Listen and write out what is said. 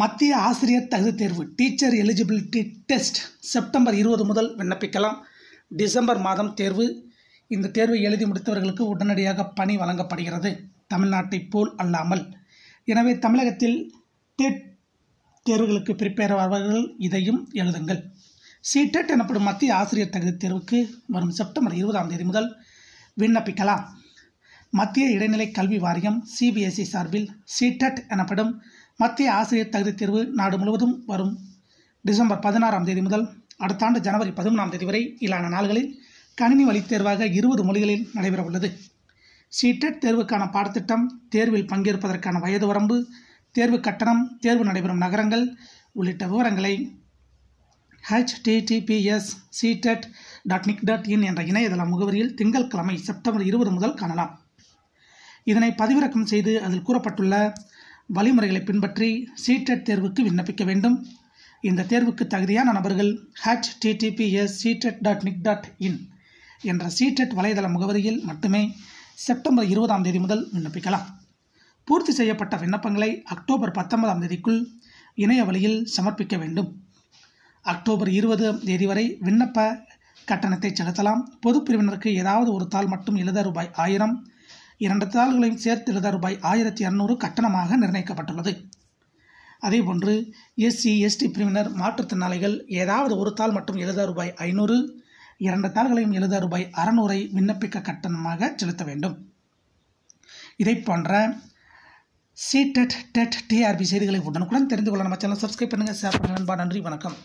மத்திய ஆசிரியர் தகுதி தேர்வு டீச்சர் எலிஜிபிலிட்டி டெஸ்ட் செப்டம்பர் இருபது முதல் விண்ணப்பிக்கலாம் டிசம்பர் மாதம் தேர்வு இந்த தேர்வை எழுதி முடித்தவர்களுக்கு உடனடியாக பணி வழங்கப்படுகிறது தமிழ்நாட்டைப் போல் அல்லாமல் எனவே தமிழகத்தில் டெட் தேர்வுகளுக்கு பிரிப்பேர் ஆவார்கள் இதையும் எழுதுங்கள் சிடெட் எனப்படும் மத்திய ஆசிரியர் தகுதி தேர்வுக்கு வரும் செப்டம்பர் இருபதாம் தேதி முதல் விண்ணப்பிக்கலாம் மத்திய இடைநிலை கல்வி வாரியம் சிபிஎஸ்இ e சார்பில் சிடெட் எனப்படும் மத்திய ஆசிரியர் தகுதி தேர்வு நாடு முழுவதும் வரும் டிசம்பர் பதினாறாம் தேதி முதல் அடுத்த ஆண்டு ஜனவரி பதிமூணாம் தேதி வரை இலான நாள்களில் கணினி வழித் தேர்வாக இருபது மொழிகளில் நடைபெற உள்ளது சீட்டட் e தேர்வுக்கான பாடத்திட்டம் தேர்வில் பங்கேற்பதற்கான வயது வரம்பு தேர்வு கட்டணம் தேர்வு நடைபெறும் நகரங்கள் உள்ளிட்ட விவரங்களை HTTPS CTET dot nic dot in என்ற இணையதள முகவரியில் திங்கட்கிழமை செப்டம்பர் இருபது முதல் காணலாம் இதனை பதிவிறக்கம் செய்து அதில் கூறப்பட்டுள்ள வழிமுறைகளை பின்பற்றி சீட்டெட் தேர்வுக்கு விண்ணப்பிக்க வேண்டும் இந்த தேர்வுக்கு தகுதியான நபர்கள் HTTPS CTET dot nic dot in என்ற சீட்டெட் e வலைதள முகவரியில் மட்டுமே செப்டம்பர் இருபதாம் தேதி முதல் விண்ணப்பிக்கலாம் பூர்த்தி செய்யப்பட்ட விண்ணப்பங்களை அக்டோபர் பத்தொன்பதாம் தேதிக்குள் இணைய வழியில் சமர்ப்பிக்க வேண்டும் அக்டோபர் இருபது தேதி வரை விண்ணப்ப கட்டணத்தை செலுத்தலாம் பொதுப்பிரிவினருக்கு பிரிவினருக்கு ஏதாவது ஒரு தாள் மட்டும் எழுத ரூபாய் ஆயிரம் இரண்டு தாள்களையும் சேர்த்து எழுத ரூபாய் ஆயிரத்தி இரநூறு கட்டணமாக நிர்ணயிக்கப்பட்டுள்ளது அதேபோன்று எஸ்சி எஸ்டி பிரிவினர் மாற்றுத்திறனாளிகள் ஏதாவது ஒரு தாள் மட்டும் எழுத ரூபாய் ஐநூறு இரண்டு தாள்களையும் எழுத ரூபாய் அறநூறை விண்ணப்பிக்க கட்டணமாக செலுத்த வேண்டும் இதை போன்ற சி டெட் டெட் டிஆர்பி செய்திகளை உடனுக்குடன் தெரிந்து கொள்ள நம்ம சேனல் சப்ஸ்கிரைப் பண்ணுங்கள் ஷேர் நன்றி வணக்கம்